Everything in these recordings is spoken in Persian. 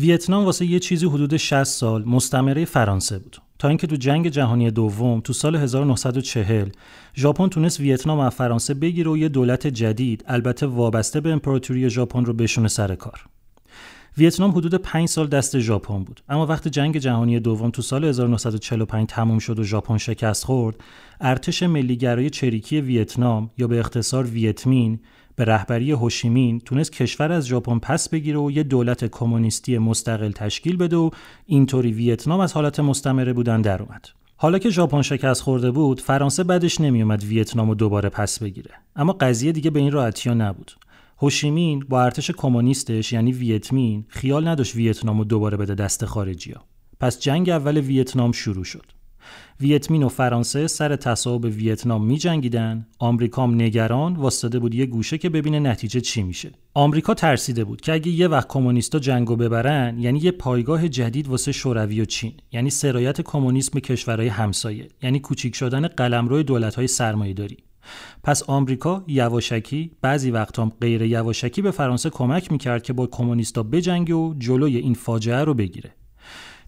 ویتنام واسه یه چیزی حدود 60 سال مستمره فرانسه بود تا اینکه تو جنگ جهانی دوم تو سال 1940 ژاپن تونست ویتنام و فرانسه بگیره و یه دولت جدید البته وابسته به امپراتوری ژاپن رو بشونه سر کار ویتنام حدود 5 سال دست ژاپن بود اما وقتی جنگ جهانی دوم تو سال 1945 تموم شد و ژاپن شکست خورد ارتش ملیگرای چریکی ویتنام یا به اختصار ویتمین به رهبری هوشیمین تونست کشور از ژاپن پس بگیره و یه دولت کمونیستی مستقل تشکیل بده و اینطوری ویتنام از حالت مستمره بودن در اومد. حالا که ژاپن شکست خورده بود، فرانسه بعدش نمیومد ویتنام رو دوباره پس بگیره. اما قضیه دیگه به این ها نبود. هوشیمین با ارتش کمونیستش یعنی ویتمین خیال نداشت ویتنام رو دوباره بده دست خارجی ها. پس جنگ اول ویتنام شروع شد. ویتمین و فرانسه سر تصاحب ویتنام میجنگیدن آمریکام نگران واسطه بود یه گوشه که ببینه نتیجه چی میشه آمریکا ترسیده بود که اگه یه وقت کمونیستا جنگو ببرن یعنی یه پایگاه جدید واسه شوروی و چین یعنی سرایت کمونیسم کشورهای همسایه یعنی کوچیک شدن قلمرو دولت‌های سرمایه‌داری پس آمریکا یواشکی بعضی وقت هم غیر یواشکی به فرانسه کمک میکرد که با کمونیستا بجنگه و جلوی این فاجعه رو بگیره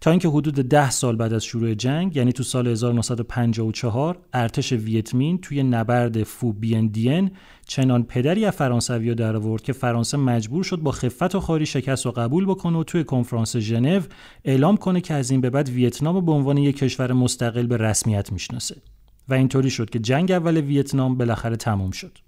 تا اینکه حدود ده سال بعد از شروع جنگ یعنی تو سال 1954 ارتش ویتمین توی نبرد فو بین دین چنان پدری از فرانسوی در آورد که فرانسه مجبور شد با خفت و خاری شکست و قبول بکنه و توی کنفرانس ژنو اعلام کنه که از این به بعد ویتنام به عنوان یک کشور مستقل به رسمیت میشناسه و اینطوری شد که جنگ اول ویتنام بالاخره تموم شد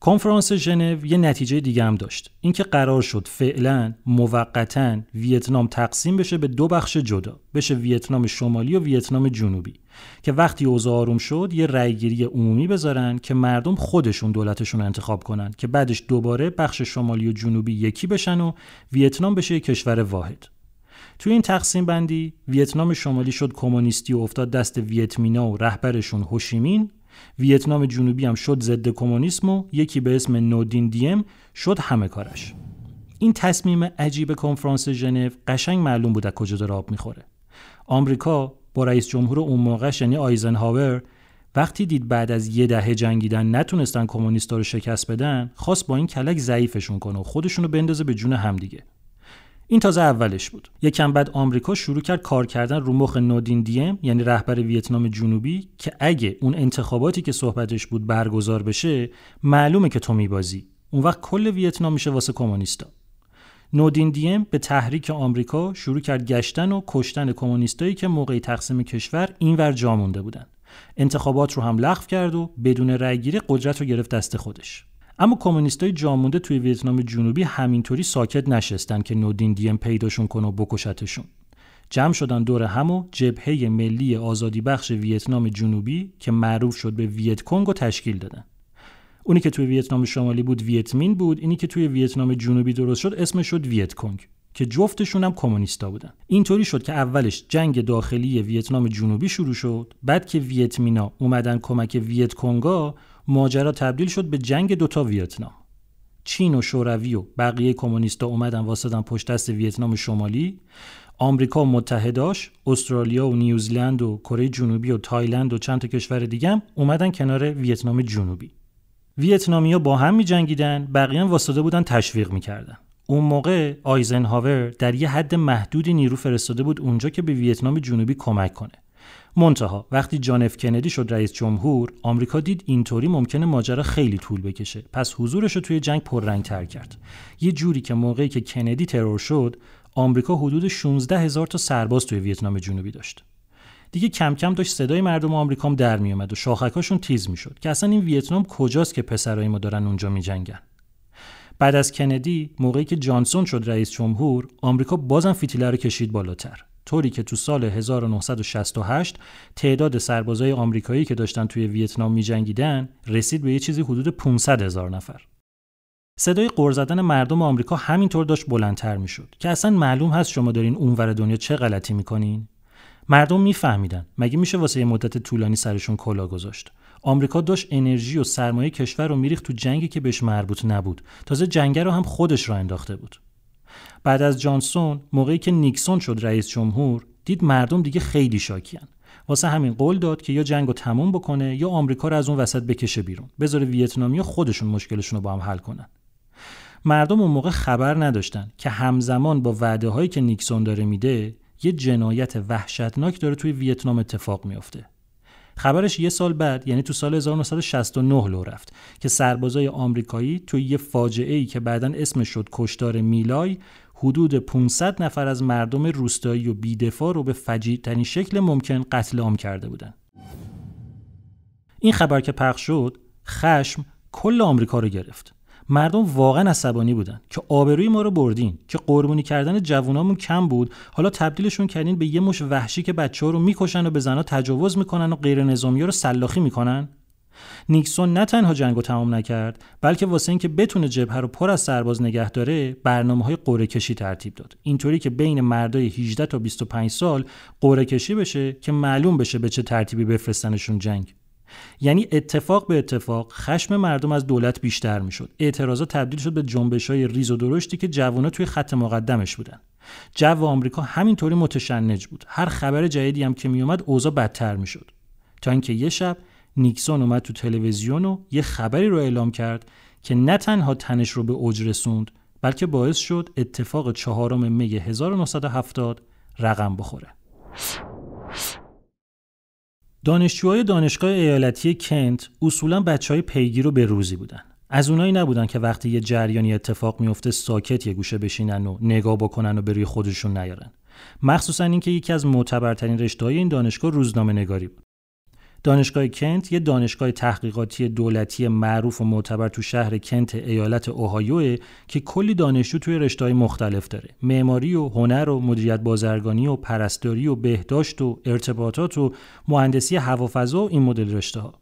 کنفرانس ژنو یه نتیجه دیگه هم داشت اینکه قرار شد فعلا موقتا ویتنام تقسیم بشه به دو بخش جدا بشه ویتنام شمالی و ویتنام جنوبی که وقتی اوضاع آروم شد یه رأیگیری عمومی بذارن که مردم خودشون دولتشون انتخاب کنن که بعدش دوباره بخش شمالی و جنوبی یکی بشن و ویتنام بشه یه کشور واحد توی این تقسیم بندی ویتنام شمالی شد کمونیستی و افتاد دست ویتمینا و رهبرشون هوشیمین ویتنام جنوبی هم شد ضد کمونیسم و یکی به اسم نودین دیم شد همه کارش این تصمیم عجیب کنفرانس ژنو قشنگ معلوم بود کجا داره آب میخوره آمریکا با رئیس جمهور اون موقع یعنی آیزنهاور وقتی دید بعد از یه دهه جنگیدن نتونستن کمونیستا رو شکست بدن خواست با این کلک ضعیفشون کنه و خودشون بندازه به جون همدیگه این تازه اولش بود یکم بعد آمریکا شروع کرد کار کردن رو مخ نودین دیم یعنی رهبر ویتنام جنوبی که اگه اون انتخاباتی که صحبتش بود برگزار بشه معلومه که تو میبازی اون وقت کل ویتنام میشه واسه کمونیستا نودین دیم به تحریک آمریکا شروع کرد گشتن و کشتن کمونیستایی که موقعی تقسیم کشور اینور جا مونده بودن انتخابات رو هم لغو کرد و بدون رأیگیری قدرت رو گرفت دست خودش اما کمونیستای جامونده توی ویتنام جنوبی همینطوری ساکت نشستن که نودین دیم پیداشون کن و بکشتشون جمع شدن دور هم و جبهه ملی آزادی بخش ویتنام جنوبی که معروف شد به ویت کنگ تشکیل دادن اونی که توی ویتنام شمالی بود ویتمین بود اینی که توی ویتنام جنوبی درست شد اسمش شد ویت کنگ که جفتشون هم کمونیستا بودن اینطوری شد که اولش جنگ داخلی ویتنام جنوبی شروع شد بعد که ویتمینا اومدن کمک ویت ماجرا تبدیل شد به جنگ دوتا ویتنام چین و شوروی و بقیه کمونیستا اومدن واسدن پشت دست ویتنام شمالی آمریکا و متحداش استرالیا و نیوزلند و کره جنوبی و تایلند و چند تا کشور دیگه هم اومدن کنار ویتنام جنوبی ویتنامیا با هم میجنگیدن بقیه هم واسده بودن تشویق میکردن اون موقع آیزنهاور در یه حد محدودی نیرو فرستاده بود اونجا که به ویتنام جنوبی کمک کنه منتها وقتی جان اف کندی شد رئیس جمهور آمریکا دید اینطوری ممکنه ماجرا خیلی طول بکشه پس حضورش رو توی جنگ پررنگتر کرد یه جوری که موقعی که کندی ترور شد آمریکا حدود 16 هزار تا سرباز توی ویتنام جنوبی داشت دیگه کم کم داشت صدای مردم آمریکام در اومد و شاخکاشون تیز میشد که اصلا این ویتنام کجاست که پسرای ما دارن اونجا میجنگن بعد از کندی موقعی که جانسون شد رئیس جمهور آمریکا بازم فیتیله رو کشید بالاتر طوری که تو سال 1968 تعداد سربازای آمریکایی که داشتن توی ویتنام میجنگیدن رسید به یه چیزی حدود 500 هزار نفر. صدای قر زدن مردم آمریکا همینطور داشت بلندتر میشد که اصلا معلوم هست شما دارین اونور دنیا چه غلطی میکنین مردم میفهمیدن مگه میشه واسه یه مدت طولانی سرشون کلا گذاشت آمریکا داشت انرژی و سرمایه کشور رو میریخت تو جنگی که بهش مربوط نبود تازه جنگ رو هم خودش را انداخته بود بعد از جانسون موقعی که نیکسون شد رئیس جمهور دید مردم دیگه خیلی شاکیان واسه همین قول داد که یا جنگ رو تموم بکنه یا آمریکا رو از اون وسط بکشه بیرون بذاره ویتنامیا خودشون مشکلشون رو با هم حل کنن مردم اون موقع خبر نداشتن که همزمان با وعده هایی که نیکسون داره میده یه جنایت وحشتناک داره توی ویتنام اتفاق میافته خبرش یه سال بعد یعنی تو سال 1969 لو رفت که سربازای آمریکایی توی یه فاجعه ای که بعدا اسمش شد کشتار میلای حدود 500 نفر از مردم روستایی و بیدفاع رو به فجیع ترین شکل ممکن قتل عام کرده بودن. این خبر که پخش شد خشم کل آمریکا رو گرفت. مردم واقعا عصبانی بودن که آبروی ما رو بردین که قربونی کردن جوونامون کم بود حالا تبدیلشون کردین به یه مش وحشی که بچه ها رو میکشن و به زنها تجاوز میکنن و غیر نظامی ها رو سلاخی میکنن نیکسون نه تنها جنگ رو تمام نکرد بلکه واسه اینکه بتونه جبهه رو پر از سرباز نگه داره برنامه های کشی ترتیب داد اینطوری که بین مردای 18 تا 25 سال قره کشی بشه که معلوم بشه به چه ترتیبی بفرستنشون جنگ یعنی اتفاق به اتفاق خشم مردم از دولت بیشتر میشد اعتراضات تبدیل شد به جنبش های ریز و درشتی که جوانا توی خط مقدمش بودن جو آمریکا همینطوری متشنج بود هر خبر جدیدی هم که میومد اوضاع بدتر میشد تا اینکه یه شب نیکسون اومد تو تلویزیون و یه خبری رو اعلام کرد که نه تنها تنش رو به اوج رسوند بلکه باعث شد اتفاق چهارم می 1970 رقم بخوره دانشجوهای دانشگاه ایالتی کنت اصولا بچه های پیگیر و به روزی بودن از اونایی نبودن که وقتی یه جریانی اتفاق میفته ساکت یه گوشه بشینن و نگاه بکنن و به روی خودشون نیارن مخصوصا اینکه یکی از معتبرترین رشتههای این دانشگاه روزنامه نگاری بود دانشگاه کنت یه دانشگاه تحقیقاتی دولتی معروف و معتبر تو شهر کنت ایالت اوهایو که کلی دانشجو توی رشته‌های مختلف داره معماری و هنر و مدیریت بازرگانی و پرستاری و بهداشت و ارتباطات و مهندسی هوافضا و این مدل رشته ها.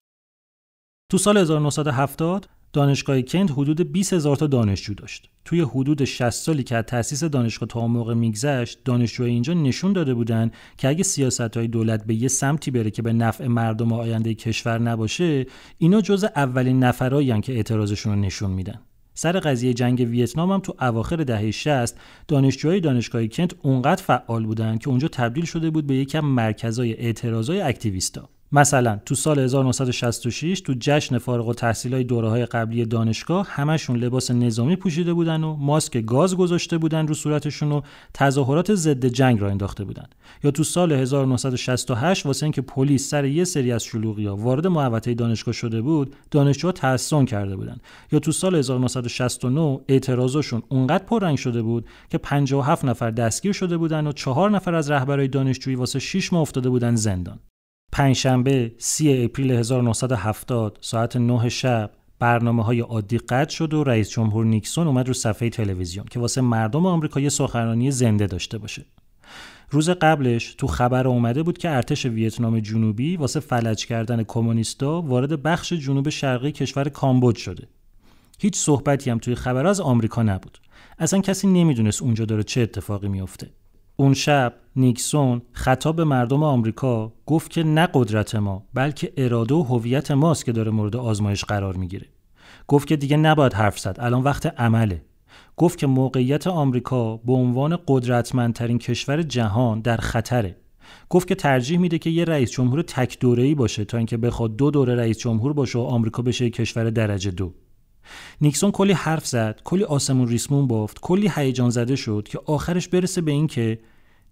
تو سال 1970 دانشگاه کنت حدود 20 هزار تا دانشجو داشت. توی حدود 60 سالی که از تأسیس دانشگاه تا موقع میگذشت، دانشجوهای اینجا نشون داده بودن که اگه سیاست های دولت به یه سمتی بره که به نفع مردم و آینده کشور نباشه، اینا جز اولین نفرایی که اعتراضشون رو نشون میدن. سر قضیه جنگ ویتنام هم تو اواخر دهه 60 دانشجوهای دانشگاه کنت اونقدر فعال بودن که اونجا تبدیل شده بود به یکم مرکزای اعتراضای اکتیویستا. مثلا تو سال 1966 تو جشن فارغ های دوره های قبلی دانشگاه همشون لباس نظامی پوشیده بودن و ماسک گاز گذاشته بودن رو صورتشون و تظاهرات ضد جنگ را انداخته بودن یا تو سال 1968 واسه اینکه پلیس سر یه سری از ها وارد محوطه دانشگاه شده بود دانشجوها تحسن کرده بودن یا تو سال 1969 اعتراضشون اونقدر پررنگ شده بود که 57 نفر دستگیر شده بودن و 4 نفر از رهبرای دانشجویی واسه 6 ماه افتاده بودن زندان پنجشنبه سی اپریل 1970 ساعت 9 شب برنامه های عادی قطع شد و رئیس جمهور نیکسون اومد رو صفحه تلویزیون که واسه مردم آمریکا یه سخنرانی زنده داشته باشه. روز قبلش تو خبر اومده بود که ارتش ویتنام جنوبی واسه فلج کردن کمونیستا وارد بخش جنوب شرقی کشور کامبوج شده. هیچ صحبتی هم توی خبر از آمریکا نبود. اصلا کسی نمیدونست اونجا داره چه اتفاقی میافته. اون شب نیکسون خطاب به مردم آمریکا گفت که نه قدرت ما بلکه اراده و هویت ماست که داره مورد آزمایش قرار میگیره گفت که دیگه نباید حرف زد الان وقت عمله گفت که موقعیت آمریکا به عنوان قدرتمندترین کشور جهان در خطره گفت که ترجیح میده که یه رئیس جمهور تک دوره‌ای باشه تا اینکه بخواد دو دوره رئیس جمهور باشه و آمریکا بشه کشور درجه دو نیکسون کلی حرف زد کلی آسمون ریسمون بافت کلی هیجان زده شد که آخرش برسه به این که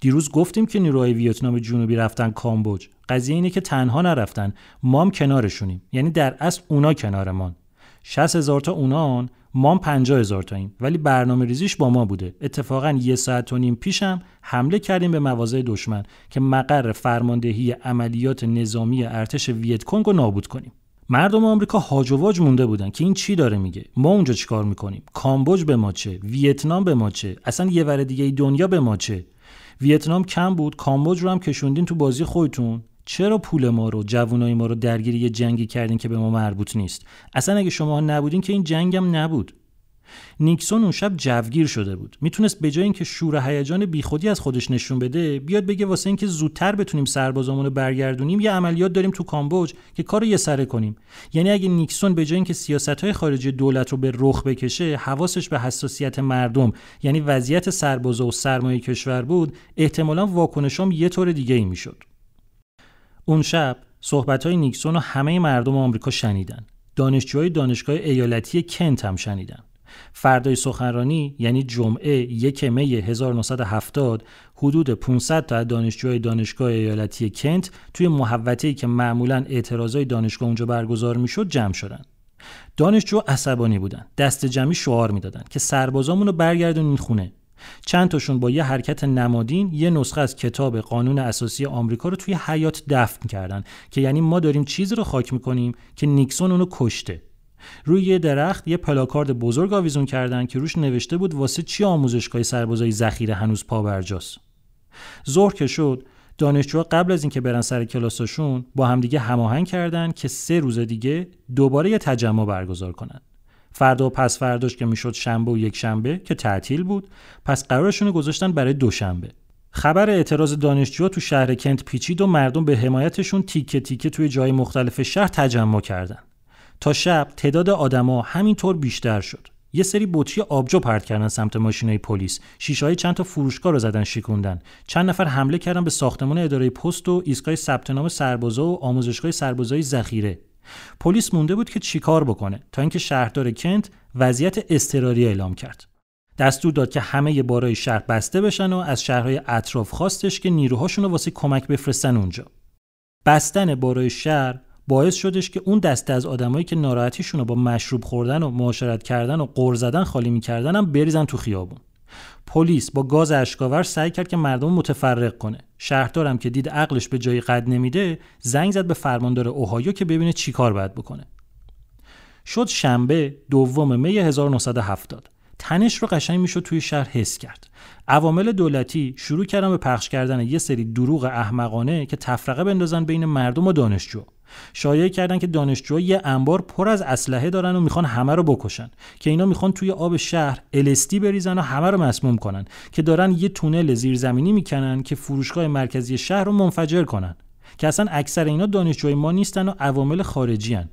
دیروز گفتیم که نیروهای ویتنام جنوبی رفتن کامبوج قضیه اینه که تنها نرفتن مام کنارشونیم یعنی در اصل اونا کنارمان 60 هزار تا اونان ما 50 هزار تاییم ولی برنامه ریزیش با ما بوده اتفاقا یه ساعت و نیم پیشم حمله کردیم به مواضع دشمن که مقر فرماندهی عملیات نظامی ارتش ویتکونگ رو نابود کنیم مردم آمریکا هاج و واج مونده بودن که این چی داره میگه ما اونجا چیکار میکنیم کامبوج به ما چه ویتنام به ما چه اصلا یه ور دیگه دنیا به ما چه ویتنام کم بود کامبوج رو هم کشوندین تو بازی خودتون چرا پول ما رو جوانای ما رو درگیری یه جنگی کردین که به ما مربوط نیست اصلا اگه شما نبودین که این جنگم نبود نیکسون اون شب جوگیر شده بود میتونست به جای اینکه شور هیجان بیخودی از خودش نشون بده بیاد بگه واسه اینکه زودتر بتونیم سربازامون رو برگردونیم یه عملیات داریم تو کامبوج که کارو یه سره کنیم یعنی اگه نیکسون به جای اینکه های خارجی دولت رو به رخ بکشه حواسش به حساسیت مردم یعنی وضعیت سربازا و سرمایه کشور بود احتمالا واکنشام یه طور دیگه ای میشد اون شب صحبت های نیکسون رو همه مردم آمریکا شنیدن. دانشجوهای دانشگاه ایالتی کنت هم شنیدن. فردای سخنرانی یعنی جمعه یک می 1970 حدود 500 تا دانشجوهای دانشگاه ایالتی کنت توی محوطه‌ای که معمولا اعتراضای دانشگاه اونجا برگزار میشد جمع شدن. دانشجو عصبانی بودن. دست جمعی شعار میدادن که سربازامون رو این خونه. چند تاشون با یه حرکت نمادین یه نسخه از کتاب قانون اساسی آمریکا رو توی حیات دفن کردن که یعنی ما داریم چیزی رو خاک میکنیم که نیکسون اونو کشته روی یه درخت یه پلاکارد بزرگ آویزون کردن که روش نوشته بود واسه چی آموزشگاه سربازای ذخیره هنوز پا ظهر که شد دانشجوها قبل از اینکه برن سر کلاساشون با همدیگه هماهنگ کردن که سه روز دیگه دوباره یه تجمع برگزار کنن فردا و پس فرداش که میشد شنبه و یک شنبه که تعطیل بود پس قرارشون گذاشتن برای دوشنبه خبر اعتراض دانشجوها تو شهر کنت پیچید و مردم به حمایتشون تیکه تیکه توی جای مختلف شهر تجمع کردند. تا شب تعداد آدما همینطور بیشتر شد یه سری بطری آبجو پرت کردن سمت ماشینای پلیس شیشه های چند تا فروشگاه رو زدن شکوندن چند نفر حمله کردن به ساختمان اداره پست و ایستگاه ثبت نام سربازا و آموزشگاه سربازای ذخیره پلیس مونده بود که چیکار بکنه تا اینکه شهردار کنت وضعیت اضطراری اعلام کرد دستور داد که همه بارای شهر بسته بشن و از شهرهای اطراف خواستش که نیروهاشون رو واسه کمک بفرستن اونجا بستن بارای شهر باعث شدش که اون دسته از آدمایی که ناراحتیشون رو با مشروب خوردن و معاشرت کردن و قرض زدن خالی میکردن هم بریزن تو خیابون پلیس با گاز اشکاور سعی کرد که مردم متفرق کنه شهردارم که دید عقلش به جایی قد نمیده زنگ زد به فرماندار اوهایو که ببینه چی کار باید بکنه شد شنبه دوم می 1970 تنش رو قشنگ میشد توی شهر حس کرد عوامل دولتی شروع کردن به پخش کردن یه سری دروغ احمقانه که تفرقه بندازن بین مردم و دانشجو شایعه کردن که دانشجوها یه انبار پر از اسلحه دارن و میخوان همه رو بکشن که اینا میخوان توی آب شهر الستی بریزن و همه رو مسموم کنن که دارن یه تونل زیرزمینی میکنن که فروشگاه مرکزی شهر رو منفجر کنن که اصلا اکثر اینا دانشجوی ما نیستن و عوامل خارجی هن.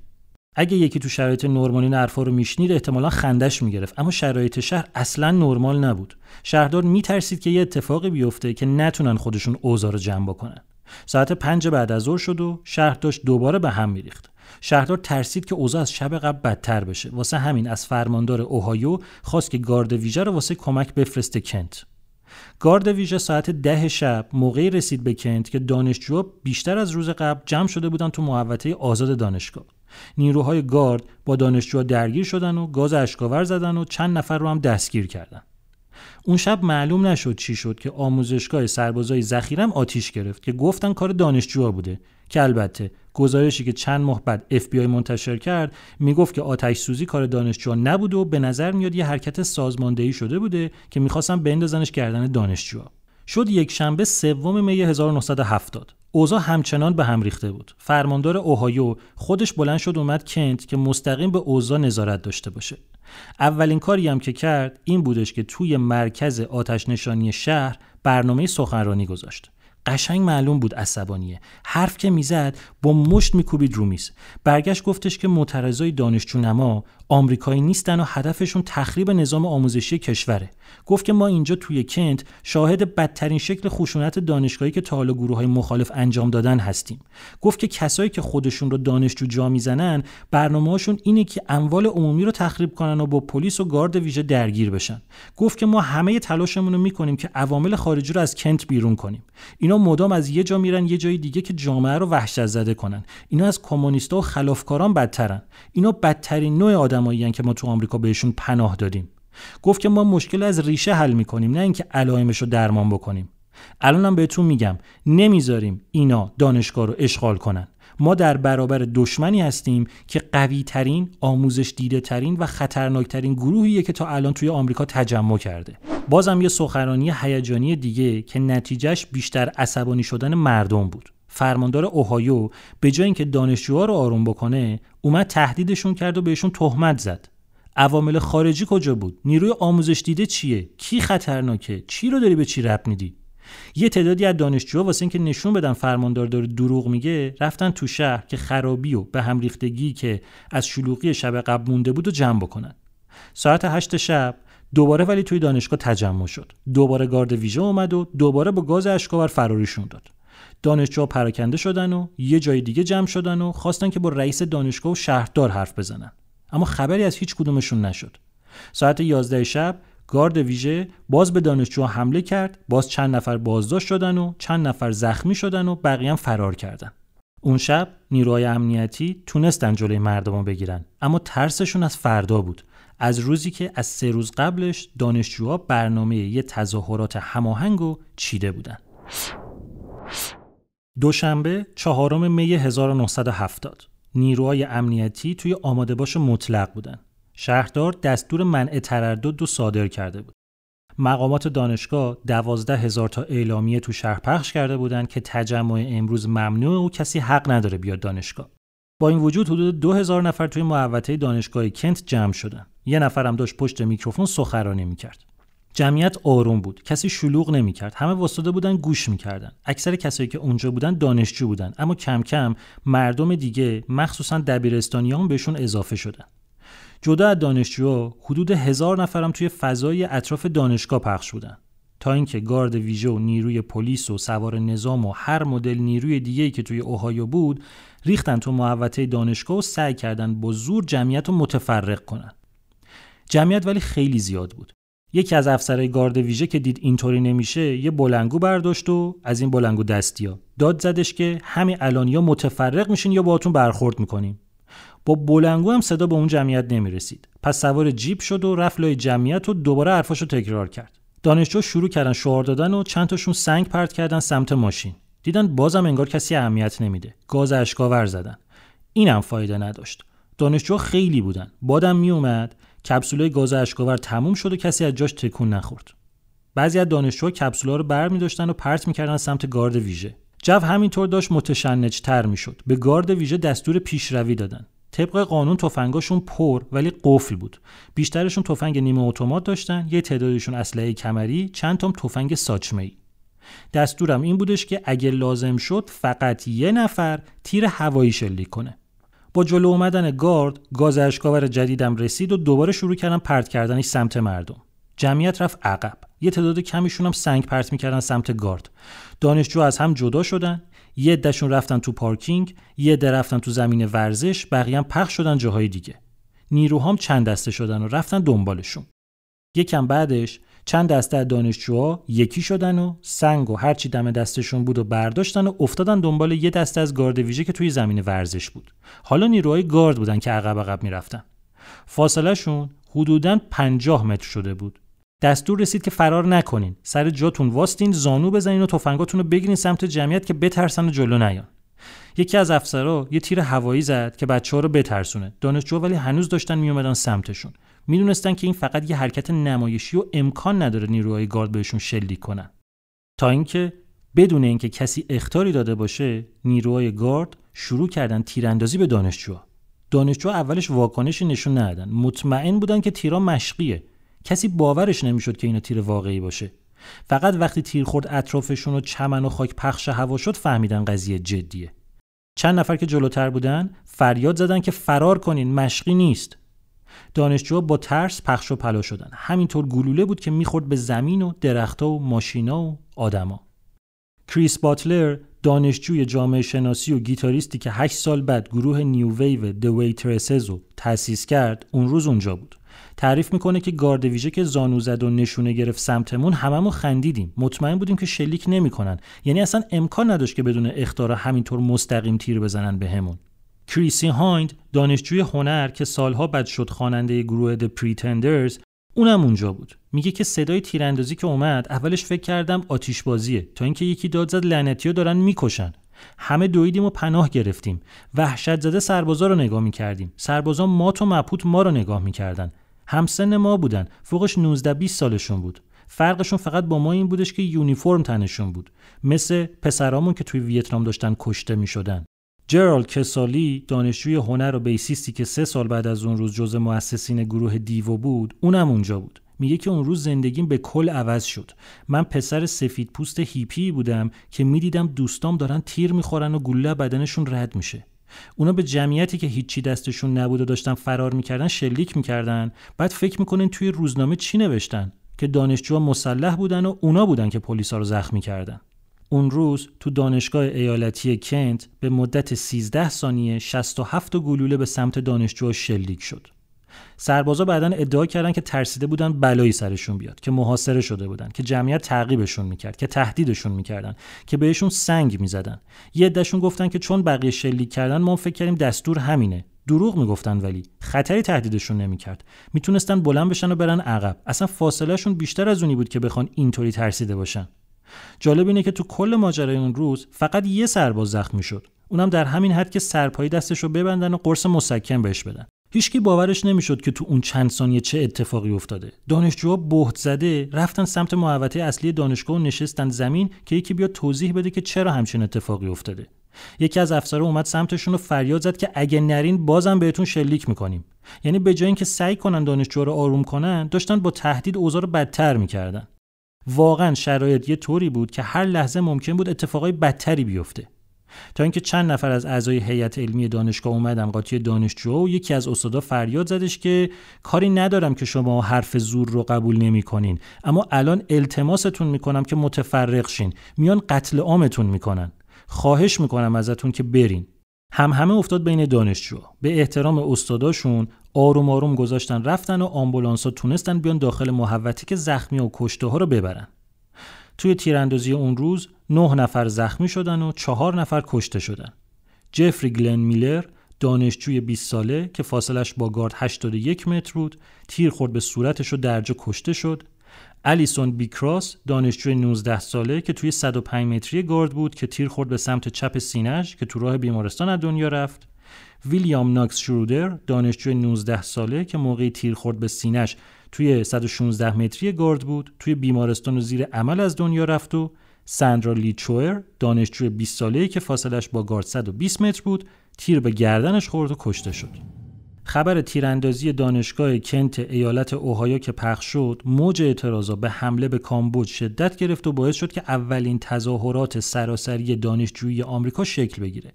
اگه یکی تو شرایط نرمال این حرفا رو میشنید احتمالا خندش میگرفت اما شرایط شهر اصلا نرمال نبود شهردار میترسید که یه اتفاقی بیفته که نتونن خودشون اوضاع رو جمع کنن ساعت پنج بعد از ظهر شد و شهر داشت دوباره به هم میریخت شهردار ترسید که اوضاع از شب قبل بدتر بشه واسه همین از فرماندار اوهایو خواست که گارد ویژه رو واسه کمک بفرسته کنت گارد ویژه ساعت ده شب موقعی رسید به کنت که دانشجوها بیشتر از روز قبل جمع شده بودن تو محوطه آزاد دانشگاه نیروهای گارد با دانشجوها درگیر شدن و گاز اشکاور زدن و چند نفر رو هم دستگیر کردن اون شب معلوم نشد چی شد که آموزشگاه سربازای ذخیرم آتیش گرفت که گفتن کار دانشجوها بوده که البته گزارشی که چند ماه بعد اف بی آی منتشر کرد میگفت که آتش سوزی کار دانشجوها نبوده و به نظر میاد یه حرکت سازماندهی شده بوده که میخواستن بندازنش گردن دانشجوها شد یک شنبه سوم می 1970 اوضاع همچنان به هم ریخته بود فرماندار اوهایو خودش بلند شد اومد کنت که مستقیم به اوضاع نظارت داشته باشه اولین کاری هم که کرد این بودش که توی مرکز آتش نشانی شهر برنامه سخنرانی گذاشت قشنگ معلوم بود عصبانیه حرف که میزد با مشت میکوبید رو میز برگشت گفتش که معترضای نما آمریکایی نیستن و هدفشون تخریب نظام آموزشی کشوره گفت که ما اینجا توی کنت شاهد بدترین شکل خشونت دانشگاهی که تا حالا گروه های مخالف انجام دادن هستیم گفت که کسایی که خودشون رو دانشجو جا میزنن برنامه‌هاشون اینه که اموال عمومی رو تخریب کنن و با پلیس و گارد ویژه درگیر بشن گفت که ما همه تلاشمون رو میکنیم که عوامل خارجی رو از کنت بیرون کنیم اینا مدام از یه جا میرن یه جای دیگه که جامعه رو وحشت زده کنن اینا از کمونیستا و خلافکاران بدترن اینا بدترین نوع آدمایین که ما تو آمریکا بهشون پناه دادیم گفت که ما مشکل از ریشه حل میکنیم نه اینکه علائمش رو درمان بکنیم الانم بهتون میگم نمیذاریم اینا دانشگاه رو اشغال کنن ما در برابر دشمنی هستیم که قوی ترین آموزش دیده ترین و خطرناک ترین گروهیه که تا الان توی آمریکا تجمع کرده بازم یه سخنرانی هیجانی دیگه که نتیجهش بیشتر عصبانی شدن مردم بود فرماندار اوهایو به جای اینکه دانشجوها رو آروم بکنه اومد تهدیدشون کرد و بهشون تهمت زد عوامل خارجی کجا بود نیروی آموزش دیده چیه کی خطرناکه چی رو داری به چی رب میدی یه تعدادی از دانشجوها واسه اینکه نشون بدن فرماندار داره دروغ میگه رفتن تو شهر که خرابی و به هم ریختگی که از شلوغی شب قبل مونده بود و جمع بکنن ساعت هشت شب دوباره ولی توی دانشگاه تجمع شد دوباره گارد ویژه اومد و دوباره با گاز اشکاور فراریشون داد دانشجوها پراکنده شدن و یه جای دیگه جمع شدن و خواستن که با رئیس دانشگاه و شهردار حرف بزنن اما خبری از هیچ کدومشون نشد ساعت 11 شب گارد ویژه باز به دانشجوها حمله کرد باز چند نفر بازداشت شدن و چند نفر زخمی شدن و بقیه هم فرار کردن اون شب نیروهای امنیتی تونستن جلوی مردم بگیرن اما ترسشون از فردا بود از روزی که از سه روز قبلش دانشجوها برنامه یه تظاهرات هماهنگ و چیده بودن دوشنبه چهارم می 1970 نیروهای امنیتی توی آماده باش مطلق بودن شهردار دستور منع تردد دو صادر کرده بود. مقامات دانشگاه دوازده هزار تا اعلامیه تو شهر پخش کرده بودند که تجمع امروز ممنوع و کسی حق نداره بیاد دانشگاه. با این وجود حدود دو هزار نفر توی محوطه دانشگاه کنت جمع شدن. یه نفرم داشت پشت میکروفون سخرانی میکرد. جمعیت آروم بود کسی شلوغ نمیکرد همه واسطه بودن گوش میکردن اکثر کسایی که اونجا بودن دانشجو بودن اما کم کم مردم دیگه مخصوصا دبیرستانیان بهشون اضافه شدن جدا از دانشجو حدود هزار نفرم توی فضای اطراف دانشگاه پخش بودن تا اینکه گارد ویژه و نیروی پلیس و سوار نظام و هر مدل نیروی دیگه که توی اوهایو بود ریختن تو محوطه دانشگاه و سعی کردن با زور جمعیت رو متفرق کنن جمعیت ولی خیلی زیاد بود یکی از افسرهای گارد ویژه که دید اینطوری نمیشه یه بلنگو برداشت و از این بلنگو دستیا داد زدش که همین الان یا متفرق میشین یا باهاتون برخورد میکنیم با بلنگو هم صدا به اون جمعیت نمیرسید پس سوار جیب شد و رفت لای جمعیت و دوباره حرفاشو تکرار کرد دانشجو شروع کردن شعار دادن و چند سنگ پرت کردن سمت ماشین دیدن بازم انگار کسی اهمیت نمیده گاز اشکاور زدن اینم فایده نداشت دانشجو خیلی بودن بادم میومد کپسولای گاز اشکاور تموم شد و کسی از جاش تکون نخورد بعضی از دانشجو کپسولا رو داشتن و پرت میکردن سمت گارد ویژه جو همینطور داشت تر میشد به گارد ویژه دستور پیشروی دادن طبق قانون تفنگاشون پر ولی قفل بود بیشترشون تفنگ نیمه اتومات داشتن یه تعدادشون اسلحه کمری چند تام تفنگ ساچمه ای دستورم این بودش که اگه لازم شد فقط یه نفر تیر هوایی شلیک کنه با جلو اومدن گارد گاز اشکاور جدیدم رسید و دوباره شروع کردم پرت کردنش سمت مردم جمعیت رفت عقب یه تعداد کمیشون هم سنگ پرت میکردن سمت گارد دانشجو از هم جدا شدن یه دشون رفتن تو پارکینگ یه عده رفتن تو زمین ورزش بقیه پخش شدن جاهای دیگه نیروهام چند دسته شدن و رفتن دنبالشون یکم بعدش چند دسته از دانشجوها یکی شدن و سنگ و هرچی دم دستشون بود و برداشتن و افتادن دنبال یه دسته از گارد ویژه که توی زمین ورزش بود حالا نیروهای گارد بودن که عقب عقب میرفتن فاصله شون حدوداً 50 متر شده بود دستور رسید که فرار نکنین سر جاتون واستین زانو بزنین و تفنگاتون رو بگیرین سمت جمعیت که بترسن و جلو نیان یکی از افسرا یه تیر هوایی زد که بچه ها رو بترسونه دانشجو ولی هنوز داشتن میومدن سمتشون میدونستن که این فقط یه حرکت نمایشی و امکان نداره نیروهای گارد بهشون شلیک کنن تا اینکه بدون اینکه کسی اختاری داده باشه نیروهای گارد شروع کردن تیراندازی به دانشجوها دانشجو اولش واکنشی نشون ندادن مطمئن بودن که تیرا مشقیه کسی باورش نمیشد که اینا تیر واقعی باشه فقط وقتی تیر خورد اطرافشون و چمن و خاک پخش هوا شد فهمیدن قضیه جدیه چند نفر که جلوتر بودن فریاد زدن که فرار کنین مشقی نیست دانشجو با ترس پخش و پلا شدن همینطور گلوله بود که میخورد به زمین و درختها و ماشینا و آدما کریس باتلر دانشجوی جامعه شناسی و گیتاریستی که 8 سال بعد گروه نیو ویو دی رو تأسیس کرد اون روز اونجا بود تعریف میکنه که گارد ویژه که زانو زد و نشونه گرفت سمتمون هممون خندیدیم مطمئن بودیم که شلیک نمیکنن یعنی اصلا امکان نداشت که بدون اختارا همینطور مستقیم تیر بزنن بهمون به کریسی هایند دانشجوی هنر که سالها بعد شد خواننده گروه The پریتندرز، اونم اونجا بود میگه که صدای تیراندازی که اومد اولش فکر کردم آتیش بازیه تا اینکه یکی داد زد لعنتیا دارن میکشن همه دویدیم و پناه گرفتیم وحشت زده سربازا رو نگاه میکردیم سربازا مات و مبهوت ما رو نگاه میکردن همسن ما بودن فوقش 19 20 سالشون بود فرقشون فقط با ما این بودش که یونیفرم تنشون بود مثل پسرامون که توی ویتنام داشتن کشته میشدن جرال کسالی دانشجوی هنر و بیسیستی که سه سال بعد از اون روز جزء مؤسسین گروه دیو بود اونم اونجا بود میگه که اون روز زندگیم به کل عوض شد من پسر سفید پوست هیپی بودم که میدیدم دوستام دارن تیر میخورن و گله بدنشون رد میشه اونا به جمعیتی که هیچی دستشون نبود و داشتن فرار میکردن شلیک میکردن بعد فکر میکنین توی روزنامه چی نوشتن که دانشجو مسلح بودن و اونا بودن که پلیسا رو زخمی کردن اون روز تو دانشگاه ایالتی کنت به مدت 13 ثانیه 67 گلوله به سمت دانشجو شلیک شد سربازا بعدا ادعا کردن که ترسیده بودن بلایی سرشون بیاد که محاصره شده بودن که جمعیت تعقیبشون میکرد که تهدیدشون میکردن که بهشون سنگ میزدن یه عدهشون گفتن که چون بقیه شلیک کردن ما فکر کردیم دستور همینه دروغ میگفتن ولی خطری تهدیدشون نمیکرد میتونستن بلند بشن و برن عقب اصلا فاصلهشون بیشتر از اونی بود که بخوان اینطوری ترسیده باشن جالب اینه که تو کل ماجرای اون روز فقط یه سرباز زخمی شد اونم در همین حد که سرپایی دستش ببندن و قرص مسکن بهش بدن هیچکی باورش نمیشد که تو اون چند ثانیه چه اتفاقی افتاده دانشجوها بهت زده رفتن سمت محوطه اصلی دانشگاه و نشستن زمین که یکی بیاد توضیح بده که چرا همچین اتفاقی افتاده یکی از افسرا اومد سمتشون و فریاد زد که اگه نرین بازم بهتون شلیک میکنیم یعنی به جای اینکه سعی کنن دانشجوها رو آروم کنن داشتن با تهدید اوضاع رو بدتر میکردن واقعا شرایط یه طوری بود که هر لحظه ممکن بود اتفاقای بدتری بیفته تا اینکه چند نفر از اعضای هیئت علمی دانشگاه اومدم قاطی دانشجو و یکی از استادا فریاد زدش که کاری ندارم که شما حرف زور رو قبول نمیکنین اما الان التماستون میکنم که متفرق شین میان قتل عامتون میکنن خواهش میکنم ازتون که برین هم همه افتاد بین دانشجو به احترام استاداشون آروم آروم گذاشتن رفتن و ها تونستن بیان داخل محوطه که زخمی و کشته ها رو ببرن توی تیراندازی اون روز 9 نفر زخمی شدن و چهار نفر کشته شدن. جفری گلن میلر دانشجوی 20 ساله که فاصلش با گارد 81 متر بود تیر خورد به صورتش و درجا کشته شد الیسون بیکراس دانشجوی 19 ساله که توی 105 متری گارد بود که تیر خورد به سمت چپ سینهش که تو راه بیمارستان از دنیا رفت ویلیام ناکس شرودر دانشجوی 19 ساله که موقعی تیر خورد به سینهش توی 116 متری گارد بود توی بیمارستان و زیر عمل از دنیا رفت و ساندرا لیچوئر دانشجوی 20 ساله‌ای که فاصلش با گارد 120 متر بود تیر به گردنش خورد و کشته شد خبر تیراندازی دانشگاه کنت ایالت اوهایو که پخش شد موج اعتراضا به حمله به کامبوج شدت گرفت و باعث شد که اولین تظاهرات سراسری دانشجویی آمریکا شکل بگیره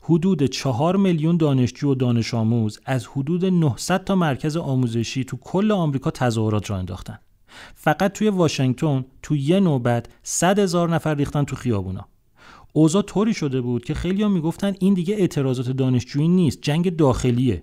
حدود 4 میلیون دانشجو و دانش آموز از حدود 900 تا مرکز آموزشی تو کل آمریکا تظاهرات را انداختند فقط توی واشنگتن تو یه نوبت 100 هزار نفر ریختن تو خیابونا اوضاع طوری شده بود که خیلی‌ها میگفتن این دیگه اعتراضات دانشجویی نیست جنگ داخلیه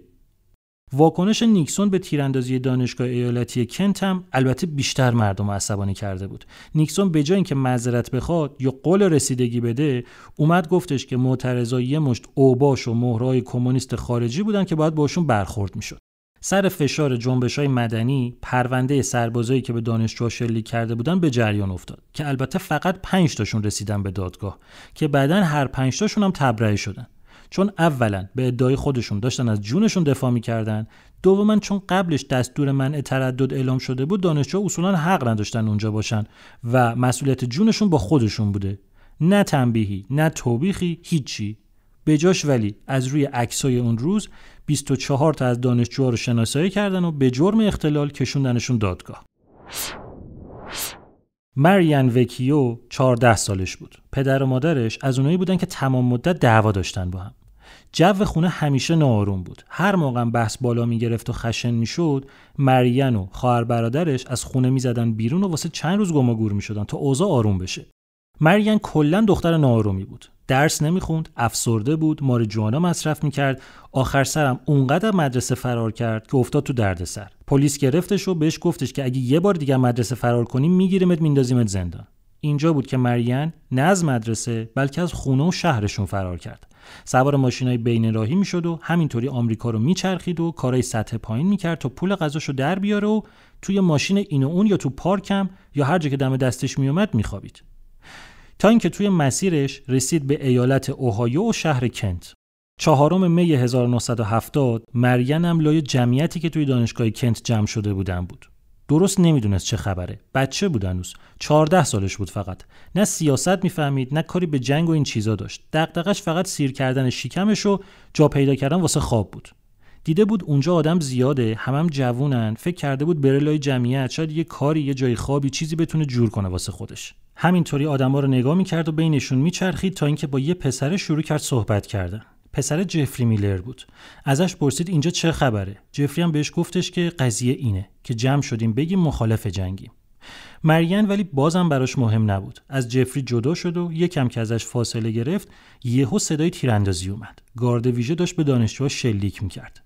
واکنش نیکسون به تیراندازی دانشگاه ایالتی کنت هم البته بیشتر مردم عصبانی کرده بود نیکسون به جای اینکه معذرت بخواد یا قول رسیدگی بده اومد گفتش که معترضا یه مشت اوباش و مهرای کمونیست خارجی بودن که باید باشون برخورد میشد سر فشار جنبش های مدنی پرونده سربازایی که به دانشجو شلیک کرده بودن به جریان افتاد که البته فقط 5 تاشون رسیدن به دادگاه که بعدا هر 5 تاشون هم تبرئه شدن چون اولا به ادعای خودشون داشتن از جونشون دفاع میکردن دوما چون قبلش دستور منع تردد اعلام شده بود دانشجو اصولا حق نداشتن اونجا باشن و مسئولیت جونشون با خودشون بوده نه تنبیهی نه توبیخی هیچی به جاش ولی از روی عکسای اون روز 24 تا از دانشجوها رو شناسایی کردن و به جرم اختلال کشوندنشون دادگاه. مریان وکیو 14 سالش بود. پدر و مادرش از اونایی بودن که تمام مدت دعوا داشتن با هم. جو خونه همیشه ناآروم بود. هر موقع بحث بالا گرفت و خشن میشد، مریان و خواهر برادرش از خونه زدن بیرون و واسه چند روز گم و شدن تا اوضاع آروم بشه. مریان کلا دختر ناآرومی بود درس نمیخوند افسرده بود جوانا مصرف میکرد آخر سرم اونقدر مدرسه فرار کرد که افتاد تو دردسر پلیس گرفتش و بهش گفتش که اگه یه بار دیگه مدرسه فرار کنی میگیریمت میندازیمت زندان اینجا بود که مریان نه از مدرسه بلکه از خونه و شهرشون فرار کرد سوار ماشینای بین راهی میشد و همینطوری آمریکا رو میچرخید و کارای سطح پایین میکرد تا پول غذاشو در بیاره و توی ماشین این و اون یا تو پارکم یا هر جا که دم دستش میومد میخوابید تا اینکه توی مسیرش رسید به ایالت اوهایو و شهر کنت. چهارم می 1970 هم لای جمعیتی که توی دانشگاه کنت جمع شده بودن بود. درست نمیدونست چه خبره. بچه بود هنوز. 14 سالش بود فقط. نه سیاست میفهمید، نه کاری به جنگ و این چیزا داشت. دغدغش فقط سیر کردن شکمش و جا پیدا کردن واسه خواب بود. دیده بود اونجا آدم زیاده همم هم جوونن فکر کرده بود بره لای جمعیت شاید یه کاری یه جای خوابی چیزی بتونه جور کنه واسه خودش همینطوری آدما رو نگاه میکرد و بینشون میچرخید تا اینکه با یه پسر شروع کرد صحبت کردن پسر جفری میلر بود ازش پرسید اینجا چه خبره جفری هم بهش گفتش که قضیه اینه که جمع شدیم بگیم مخالف جنگیم مرین ولی بازم براش مهم نبود از جفری جدا شد و یکم که ازش فاصله گرفت یهو صدای تیراندازی اومد گارد ویژه داشت به دانشجوها شلیک میکرد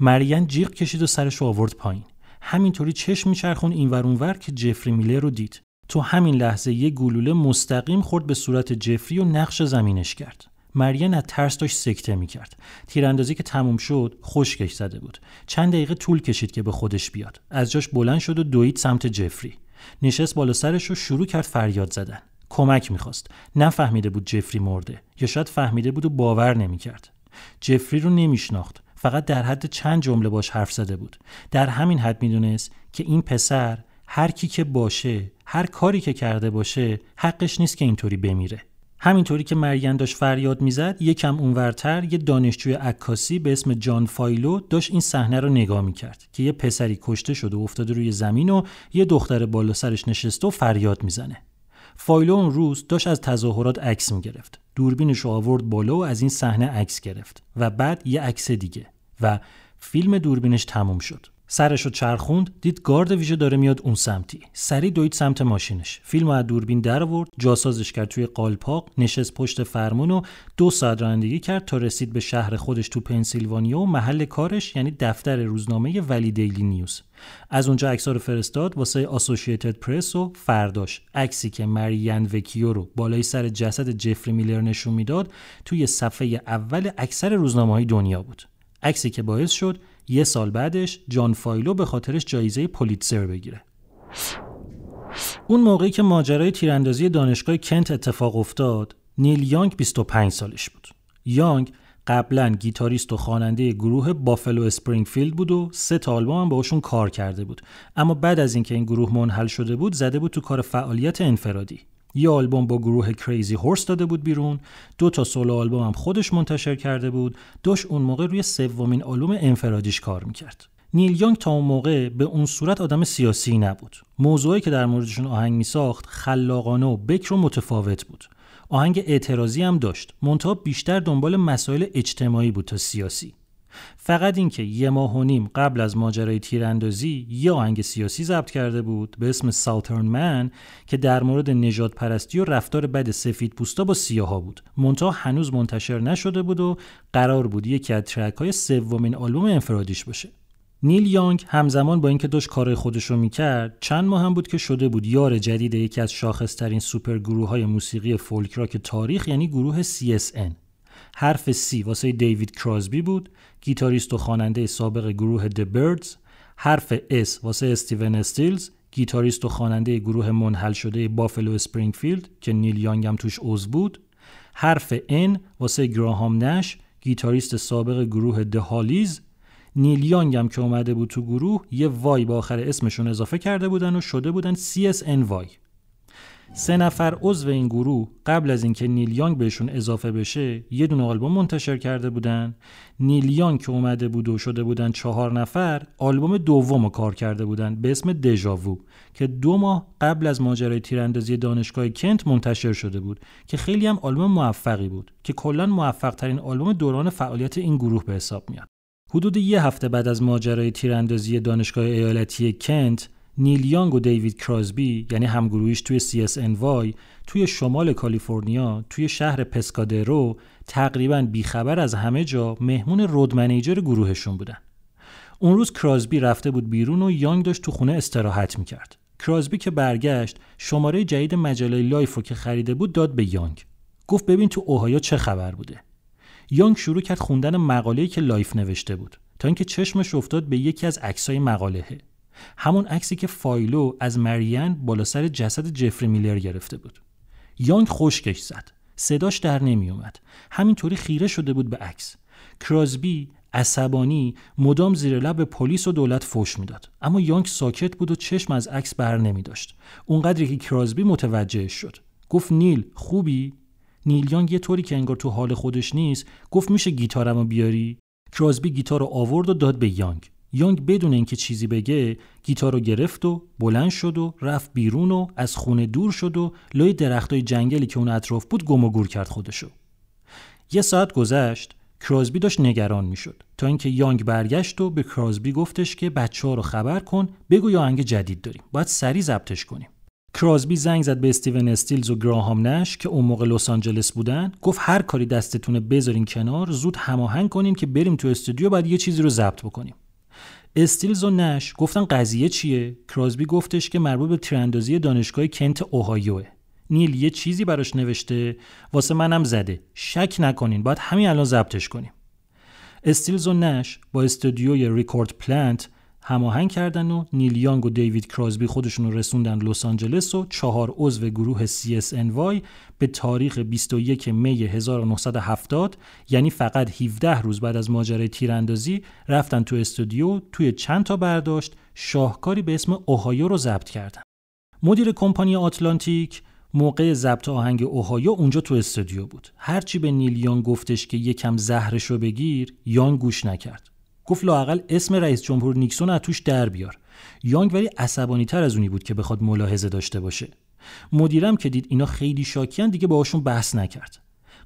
مریان جیغ کشید و سرش رو آورد پایین همینطوری چشم میچرخون اینور اونور که جفری میلر رو دید تو همین لحظه یه گلوله مستقیم خورد به صورت جفری و نقش زمینش کرد مریان از ترس داشت سکته میکرد تیراندازی که تموم شد خشکش زده بود چند دقیقه طول کشید که به خودش بیاد از جاش بلند شد و دوید سمت جفری نشست بالا سرش و شروع کرد فریاد زدن کمک میخواست نفهمیده بود جفری مرده یا شاید فهمیده بود و باور نمیکرد جفری رو نمیشناخت فقط در حد چند جمله باش حرف زده بود در همین حد میدونست که این پسر هر کی که باشه هر کاری که کرده باشه حقش نیست که اینطوری بمیره همینطوری که مریان داشت فریاد میزد یکم اونورتر یه دانشجوی عکاسی به اسم جان فایلو داشت این صحنه رو نگاه میکرد که یه پسری کشته شده و افتاده روی زمین و یه دختر بالا سرش نشسته و فریاد میزنه فایلو اون روز داشت از تظاهرات عکس میگرفت دوربینش رو آورد بالا و از این صحنه عکس گرفت و بعد یه عکس دیگه و فیلم دوربینش تموم شد سرش رو چرخوند دید گارد ویژه داره میاد اون سمتی سری دوید سمت ماشینش فیلم از دوربین در آورد جاسازش کرد توی قالپاق نشست پشت فرمون و دو ساعت رانندگی کرد تا رسید به شهر خودش تو پنسیلوانیا و محل کارش یعنی دفتر روزنامه ولی دیلی نیوز از اونجا عکس‌ها رو فرستاد واسه اسوسییتد پرس و فرداش عکسی که مریان وکیو رو بالای سر جسد جفری میلر نشون میداد توی صفحه اول اکثر روزنامه‌های دنیا بود عکسی که باعث شد یه سال بعدش جان فایلو به خاطرش جایزه پولیتسر بگیره اون موقعی که ماجرای تیراندازی دانشگاه کنت اتفاق افتاد نیل یانگ 25 سالش بود یانگ قبلا گیتاریست و خواننده گروه بافلو اسپرینگفیلد بود و سه تا آلبوم هم باشون کار کرده بود اما بعد از اینکه این گروه منحل شده بود زده بود تو کار فعالیت انفرادی یه آلبوم با گروه کریزی هورس داده بود بیرون دو تا سولو آلبوم هم خودش منتشر کرده بود داشت اون موقع روی سومین آلبوم انفرادیش کار میکرد نیل یانگ تا اون موقع به اون صورت آدم سیاسی نبود موضوعی که در موردشون آهنگ میساخت خلاقانه و بکر و متفاوت بود آهنگ اعتراضی هم داشت منتها بیشتر دنبال مسائل اجتماعی بود تا سیاسی فقط اینکه یه ماه و نیم قبل از ماجرای تیراندازی یه آهنگ سیاسی ضبط کرده بود به اسم سالترن من که در مورد نجات پرستی و رفتار بد سفید پوستا با ها بود مونتا هنوز منتشر نشده بود و قرار بود یکی از ترک های سومین آلبوم انفرادیش باشه نیل یانگ همزمان با اینکه داشت کار خودش رو میکرد چند ماه هم بود که شده بود یار جدید یکی از شاخصترین سوپر گروه های موسیقی فولک راک تاریخ یعنی گروه CSN حرف سی واسه دیوید کرازبی بود گیتاریست و خواننده سابق گروه The Birds حرف اس واسه استیون استیلز گیتاریست و خواننده گروه منحل شده بافلو اسپرینگفیلد که نیل یانگ هم توش عضو بود حرف ان واسه گراهام نش گیتاریست سابق گروه هالیز، نیل یانگ هم که اومده بود تو گروه یه وای با آخر اسمشون اضافه کرده بودن و شده بودن وای، سه نفر عضو این گروه قبل از اینکه نیل یانگ بهشون اضافه بشه یه دونه آلبوم منتشر کرده بودن نیل یانگ که اومده بود و شده بودن چهار نفر آلبوم دوم رو کار کرده بودن به اسم دژاوو که دو ماه قبل از ماجرای تیراندازی دانشگاه کنت منتشر شده بود که خیلی هم آلبوم موفقی بود که کلا موفق ترین آلبوم دوران فعالیت این گروه به حساب میاد حدود یه هفته بعد از ماجرای تیراندازی دانشگاه ایالتی کنت نیل یانگ و دیوید کرازبی یعنی همگروهیش توی ان وای توی شمال کالیفرنیا توی شهر پسکادرو تقریبا بیخبر از همه جا مهمون رود منیجر گروهشون بودن. اون روز کرازبی رفته بود بیرون و یانگ داشت تو خونه استراحت میکرد. کرازبی که برگشت شماره جدید مجله لایف رو که خریده بود داد به یانگ. گفت ببین تو اوهایا چه خبر بوده. یانگ شروع کرد خوندن مقاله‌ای که لایف نوشته بود تا اینکه چشمش افتاد به یکی از عکسای مقاله. همون عکسی که فایلو از مریان بالا سر جسد جفری میلر گرفته بود یانگ خشکش زد صداش در نمیومد همینطوری خیره شده بود به عکس کرازبی عصبانی مدام زیر لب به پلیس و دولت فوش میداد اما یانگ ساکت بود و چشم از عکس بر نمی داشت اونقدری که کرازبی متوجه شد گفت نیل خوبی نیل یانگ یه طوری که انگار تو حال خودش نیست گفت میشه گیتارمو بیاری کرازبی گیتار رو آورد و داد به یانگ یانگ بدون اینکه چیزی بگه گیتار رو گرفت و بلند شد و رفت بیرون و از خونه دور شد و لای درختای جنگلی که اون اطراف بود گم و گور کرد خودشو یه ساعت گذشت کرازبی داشت نگران میشد تا اینکه یانگ برگشت و به کرازبی گفتش که بچه ها رو خبر کن بگو یا انگ جدید داریم باید سری ضبطش کنیم کرازبی زنگ زد به استیون استیلز و گراهام نش که اون موقع لس آنجلس بودن گفت هر کاری دستتون بذارین کنار زود هماهنگ کنیم که بریم تو استودیو بعد یه چیزی رو ضبط بکنیم استیلز و نش گفتن قضیه چیه کرازبی گفتش که مربوط به تیراندازی دانشگاه کنت اوهایوه نیل یه چیزی براش نوشته واسه منم زده شک نکنین باید همین الان ضبطش کنیم استیلز و نش با استودیوی ریکورد پلنت هماهنگ کردن و نیل و دیوید کرازبی خودشون رو رسوندن لس آنجلس و چهار عضو گروه وای به تاریخ 21 می 1970 یعنی فقط 17 روز بعد از ماجرای تیراندازی رفتن تو استودیو توی چند تا برداشت شاهکاری به اسم اوهایو رو ضبط کردن مدیر کمپانی آتلانتیک موقع ضبط آهنگ اوهایو اونجا تو استودیو بود هرچی به نیل گفتش که یکم زهرشو بگیر یان گوش نکرد گفت لاقل اسم رئیس جمهور نیکسون از توش در بیار یانگ ولی عصبانی تر از اونی بود که بخواد ملاحظه داشته باشه مدیرم که دید اینا خیلی شاکیان دیگه باهاشون بحث نکرد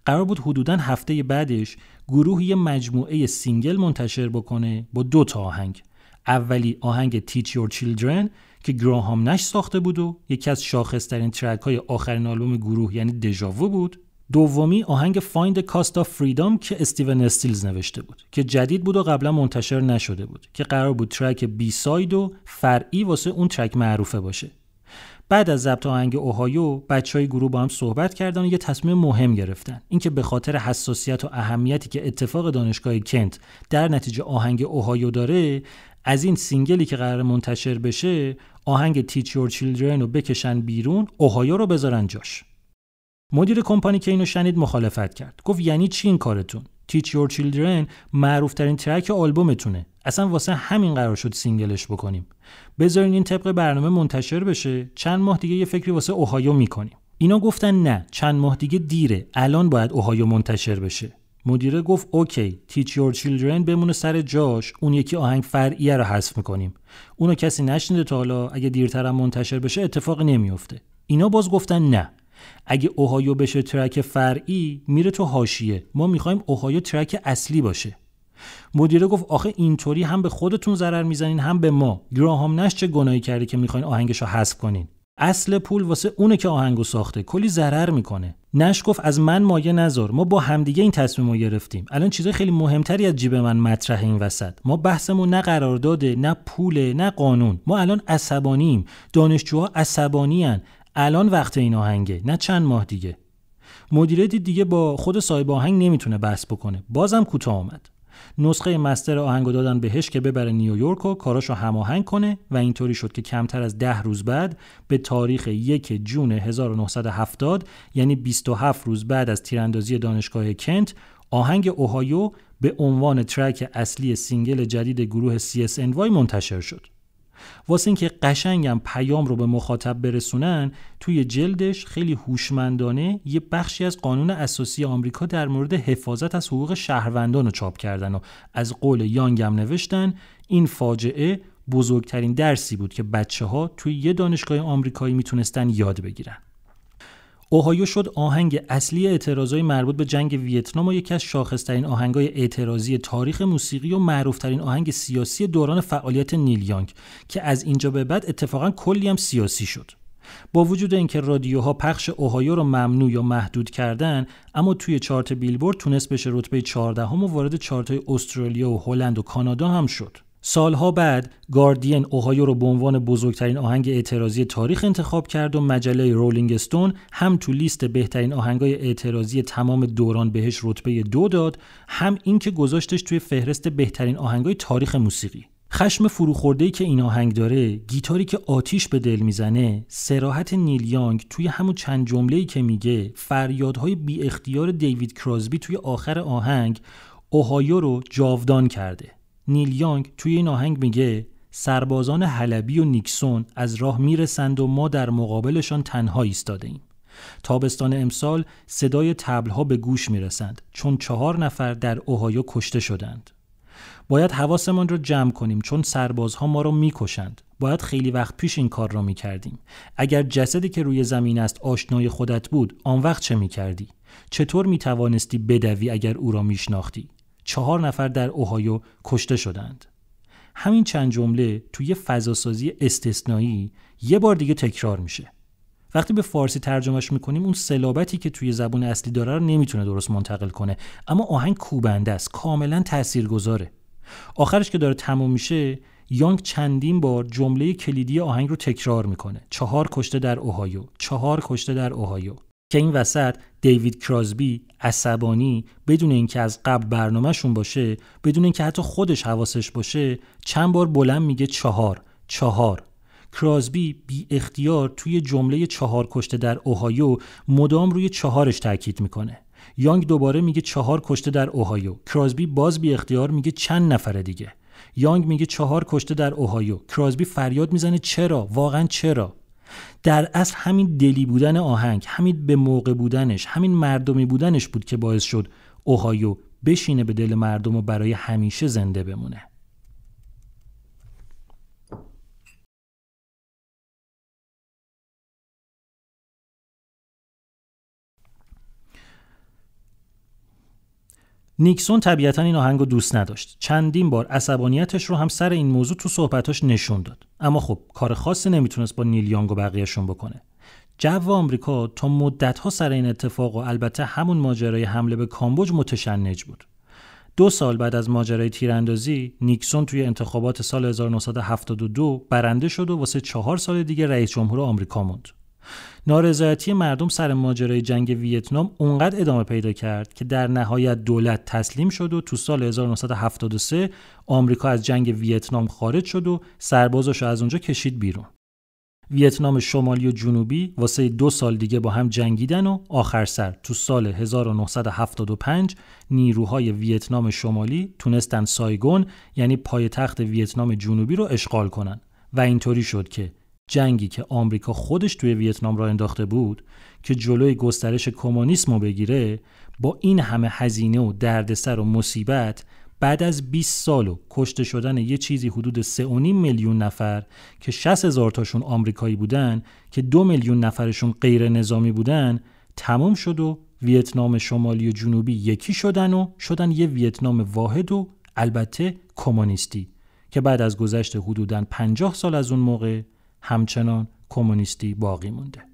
قرار بود حدودا هفته بعدش گروه یه مجموعه سینگل منتشر بکنه با دو تا آهنگ اولی آهنگ Teach Your Children که گراهام نش ساخته بود و یکی از شاخصترین ترک های آخرین آلبوم گروه یعنی دژاوو بود دومی آهنگ فایند کاست of فریدام که استیون استیلز نوشته بود که جدید بود و قبلا منتشر نشده بود که قرار بود ترک بی ساید و فرعی واسه اون ترک معروفه باشه بعد از ضبط آهنگ اوهایو بچه های گروه با هم صحبت کردن و یه تصمیم مهم گرفتن اینکه به خاطر حساسیت و اهمیتی که اتفاق دانشگاه کنت در نتیجه آهنگ اوهایو داره از این سینگلی که قرار منتشر بشه آهنگ تیچ یور رو بکشن بیرون اوهایو رو بذارن جاش مدیر کمپانی که اینو شنید مخالفت کرد گفت یعنی چی این کارتون Teach Your Children معروف ترین ترک آلبومتونه اصلا واسه همین قرار شد سینگلش بکنیم بذارین این طبق برنامه منتشر بشه چند ماه دیگه یه فکری واسه اوهایو میکنیم اینا گفتن نه چند ماه دیگه دیره الان باید اوهایو منتشر بشه مدیره گفت اوکی Teach Your Children بمونه سر جاش اون یکی آهنگ فرعیه رو حذف میکنیم اونو کسی نشنیده تا حالا اگه دیرترم منتشر بشه اتفاق نمیفته اینا باز گفتن نه اگه اوهایو بشه ترک فرعی میره تو هاشیه ما میخوایم اوهایو ترک اصلی باشه مدیره گفت آخه اینطوری هم به خودتون ضرر میزنین هم به ما گراهام نش چه گناهی کرده که میخواین آهنگش رو حذف کنین اصل پول واسه اونه که آهنگو ساخته کلی ضرر میکنه نش گفت از من مایه نذار ما با همدیگه این تصمیم رو گرفتیم الان چیزای خیلی مهمتری از جیب من مطرح این وسط ما بحثمون نه قرارداده نه پوله نه قانون ما الان عصبانیم دانشجوها عصبانیان الان وقت این آهنگه نه چند ماه دیگه دید دیگه با خود صاحب آهنگ نمیتونه بحث بکنه بازم کوتاه آمد نسخه مستر آهنگو دادن بهش که ببره نیویورک و کاراشو هماهنگ کنه و اینطوری شد که کمتر از ده روز بعد به تاریخ یک جون 1970 یعنی 27 روز بعد از تیراندازی دانشگاه کنت آهنگ اوهایو به عنوان ترک اصلی سینگل جدید گروه CSNY منتشر شد. واسه اینکه قشنگم پیام رو به مخاطب برسونن توی جلدش خیلی هوشمندانه یه بخشی از قانون اساسی آمریکا در مورد حفاظت از حقوق شهروندان رو چاپ کردن و از قول یانگم نوشتن این فاجعه بزرگترین درسی بود که بچه ها توی یه دانشگاه آمریکایی میتونستن یاد بگیرن اوهایو شد آهنگ اصلی اعتراضای مربوط به جنگ ویتنام و یکی از شاخصترین آهنگای اعتراضی تاریخ موسیقی و معروفترین آهنگ سیاسی دوران فعالیت نیلیانگ که از اینجا به بعد اتفاقا کلی هم سیاسی شد با وجود اینکه رادیوها پخش اوهایو رو ممنوع یا محدود کردن اما توی چارت بیلبورد تونست بشه رتبه 14 و وارد چارت های استرالیا و هلند و کانادا هم شد سالها بعد گاردین اوهایو رو به عنوان بزرگترین آهنگ اعتراضی تاریخ انتخاب کرد و مجله رولینگ استون هم تو لیست بهترین آهنگای اعتراضی تمام دوران بهش رتبه دو داد هم اینکه گذاشتش توی فهرست بهترین آهنگای تاریخ موسیقی خشم فروخورده که این آهنگ داره گیتاری که آتیش به دل میزنه سراحت نیل یانگ توی همون چند جمله‌ای که میگه فریادهای بی اختیار دیوید کرازبی توی آخر آهنگ اوهایو رو جاودان کرده نیل یانگ توی این آهنگ میگه سربازان حلبی و نیکسون از راه میرسند و ما در مقابلشان تنها ایستاده ایم. تابستان امسال صدای تبلها به گوش میرسند چون چهار نفر در اوهایو کشته شدند. باید حواسمان را جمع کنیم چون سربازها ما را میکشند. باید خیلی وقت پیش این کار را میکردیم. اگر جسدی که روی زمین است آشنای خودت بود، آن وقت چه میکردی؟ چطور میتوانستی بدوی اگر او را میشناختی؟ چهار نفر در اوهایو کشته شدند. همین چند جمله توی یه فضاسازی استثنایی یه بار دیگه تکرار میشه. وقتی به فارسی ترجمهش میکنیم اون سلابتی که توی زبون اصلی داره رو نمیتونه درست منتقل کنه اما آهنگ کوبنده است کاملا تاثیرگذاره آخرش که داره تموم میشه یانگ چندین بار جمله کلیدی آهنگ رو تکرار میکنه چهار کشته در اوهایو چهار کشته در اوهایو که این وسط دیوید کرازبی عصبانی بدون اینکه از قبل برنامهشون باشه بدون اینکه حتی خودش حواسش باشه چند بار بلند میگه چهار چهار کرازبی بی اختیار توی جمله چهار کشته در اوهایو مدام روی چهارش تاکید میکنه یانگ دوباره میگه چهار کشته در اوهایو کرازبی باز بی اختیار میگه چند نفر دیگه یانگ میگه چهار کشته در اوهایو کرازبی فریاد میزنه چرا واقعا چرا در اصل همین دلی بودن آهنگ همین به موقع بودنش همین مردمی بودنش بود که باعث شد اوهایو بشینه به دل مردم و برای همیشه زنده بمونه نیکسون طبیعتا این آهنگ رو دوست نداشت چندین بار عصبانیتش رو هم سر این موضوع تو صحبتاش نشون داد اما خب کار خاصی نمیتونست با نیل یانگ و بقیهشون بکنه جو آمریکا تا مدتها سر این اتفاق و البته همون ماجرای حمله به کامبوج متشنج بود دو سال بعد از ماجرای تیراندازی نیکسون توی انتخابات سال 1972 برنده شد و واسه چهار سال دیگه رئیس جمهور آمریکا موند نارضایتی مردم سر ماجرای جنگ ویتنام اونقدر ادامه پیدا کرد که در نهایت دولت تسلیم شد و تو سال 1973 آمریکا از جنگ ویتنام خارج شد و سربازاشو از اونجا کشید بیرون. ویتنام شمالی و جنوبی واسه دو سال دیگه با هم جنگیدن و آخر سر تو سال 1975 نیروهای ویتنام شمالی تونستن سایگون یعنی پایتخت ویتنام جنوبی رو اشغال کنن و اینطوری شد که جنگی که آمریکا خودش توی ویتنام را انداخته بود که جلوی گسترش کمونیسم بگیره با این همه هزینه و دردسر و مصیبت بعد از 20 سال و کشته شدن یه چیزی حدود 3.5 میلیون نفر که 60 هزار تاشون آمریکایی بودن که 2 میلیون نفرشون غیر نظامی بودن تمام شد و ویتنام شمالی و جنوبی یکی شدن و شدن یه ویتنام واحد و البته کمونیستی که بعد از گذشت حدوداً 50 سال از اون موقع همچنان کمونیستی باقی مونده